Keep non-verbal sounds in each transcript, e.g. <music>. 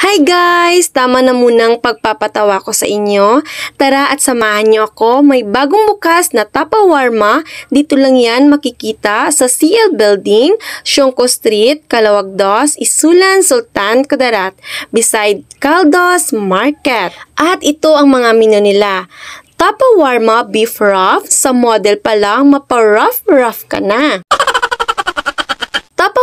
Hi guys! Tama na munang pagpapatawa ko sa inyo. Tara at samahan niyo ako. May bagong bukas na tapawarma. Dito lang yan makikita sa CL Building, Siongko Street, Kalawagdos, Isulan, Sultan, Kudarat, beside Caldos Market. At ito ang mga menu nila. Tapawarma Beef Ruff, sa model pa lang mapa-ruff-ruff ka na tapa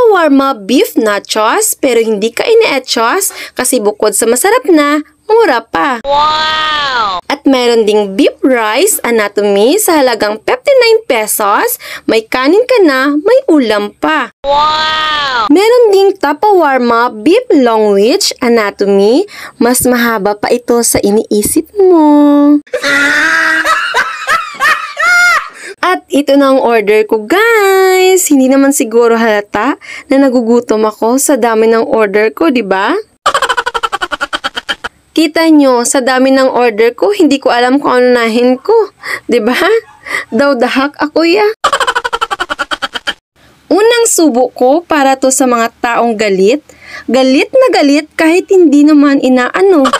beef nachos pero hindi ka ine-etchos kasi bukod sa masarap na, mura pa. Wow! At meron ding beef rice anatomy sa halagang 59 pesos, may kanin ka na, may ulam pa. Wow! Meron ding tapawarma beef longwich anatomy, mas mahaba pa ito sa iniisip mo. Ah! ito na ang order ko guys! Hindi naman siguro halata na nagugutom ako sa dami ng order ko, di ba? <laughs> Kita nyo, sa dami ng order ko, hindi ko alam kung ano nahin ko. Di ba? Daw dahak ako ya. <laughs> Unang subo ko para to sa mga taong galit. Galit na galit kahit hindi naman inaano. <laughs>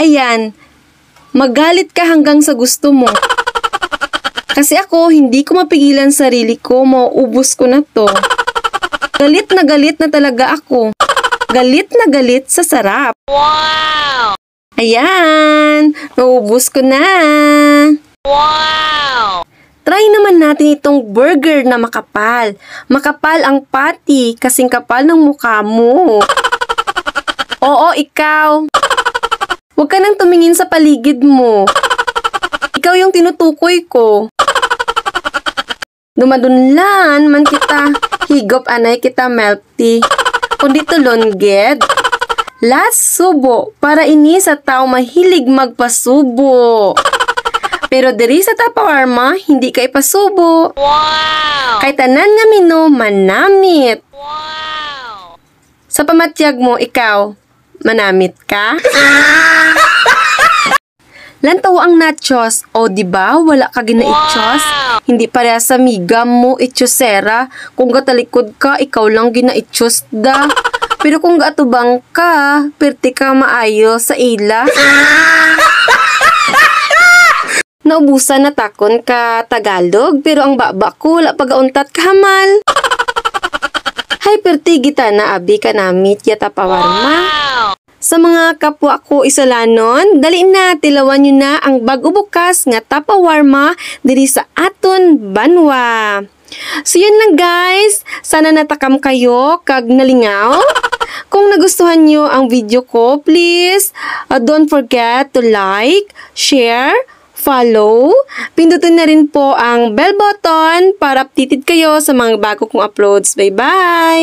Ayan, magalit ka hanggang sa gusto mo. Kasi ako, hindi ko mapigilan sarili ko, mauubos ko na to. Galit na galit na talaga ako. Galit na galit sa sarap. Wow! Ayan! Mauubos ko na! Wow! Try naman natin itong burger na makapal. Makapal ang patty, kasing kapal ng mukha mo. Oo, ikaw. Huwag ka nang tumingin sa paligid mo. Ikaw yung tinutukoy ko. Dumadunlan man kita, higop anay kita melty. Kundi tulon ged. Last subo, para ini sa tao mahilig magpasubo. Pero diri sa tapawarma, hindi kay pasubo. Wow! Kay tanan nga mino, manamit. Wow! Sa pamatyag mo, ikaw, manamit ka? Ah! Lantaw ang nachos, o di ba wala ka gina Wow! Hindi pareha sa migam mo itchosera, kung gatalikod ka, ikaw lang ginaitchos da. <laughs> Pero kung gaatubang ka, perti ka maayo sa ila. <laughs> Naubusan na takon ka Tagalog, pero ang baba ko, wala pagauntat hamal. <laughs> Hay, perti gita na abi ka namit yata pawarma. Wow! Sa mga kapwa ko isalanon, dali na tilawan nyo na ang bago bukas nga tapawarma diri sa aton banwa. So yan lang guys, sana natakam kayo kag nalingaw. Kung nagustuhan nyo ang video ko, please uh, don't forget to like, share, follow. Pindutin na rin po ang bell button para updated kayo sa mga bago kong uploads. Bye-bye!